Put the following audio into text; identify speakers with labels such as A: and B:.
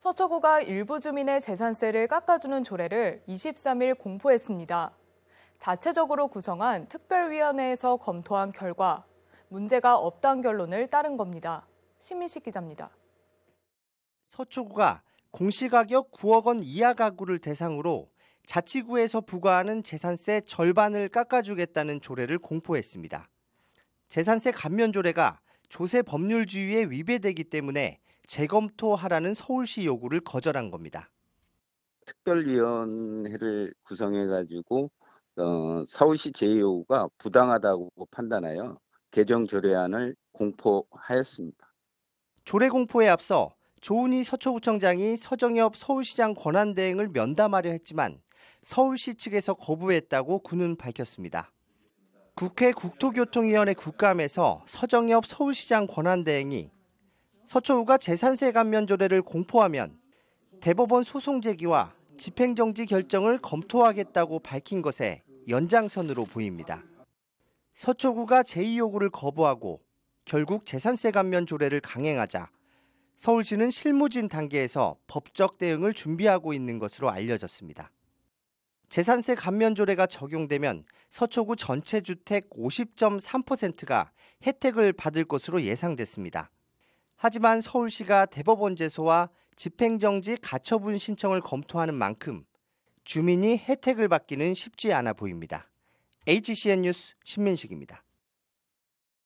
A: 서초구가 일부 주민의 재산세를 깎아주는 조례를 23일 공포했습니다. 자체적으로 구성한 특별위원회에서 검토한 결과 문제가 없다는 결론을 따른 겁니다. 심민식 기자입니다.
B: 서초구가 공시가격 9억 원 이하 가구를 대상으로 자치구에서 부과하는 재산세 절반을 깎아주겠다는 조례를 공포했습니다. 재산세 감면 조례가 조세 법률주의에 위배되기 때문에 재검토하라는 서울시 요구를 거절한 겁니다.
C: 특별위원회를 구성해 가지고 어, 서울시 제요가 부당하다고 판단하여 개정
B: 조례안을 공포하였습니다. 조례 공포에 앞서 조은희 서초구청장이 서정엽 서울시장 권한대행을 면담하려 했지만 서울시 측에서 거부했다고 군은 밝혔습니다. 국회 국토교통위원회 국감에서 서정엽 서울시장 권한대행이 서초구가 재산세 감면 조례를 공포하면 대법원 소송 제기와 집행정지 결정을 검토하겠다고 밝힌 것에 연장선으로 보입니다. 서초구가 제2 요구를 거부하고 결국 재산세 감면 조례를 강행하자 서울시는 실무진 단계에서 법적 대응을 준비하고 있는 것으로 알려졌습니다. 재산세 감면 조례가 적용되면 서초구 전체 주택 50.3%가 혜택을 받을 것으로 예상됐습니다. 하지만 서울시가 대법원 제소와 집행정지 가처분 신청을 검토하는 만큼 주민이 혜택을 받기는 쉽지 않아 보입니다. HCN 뉴스 신민식입니다.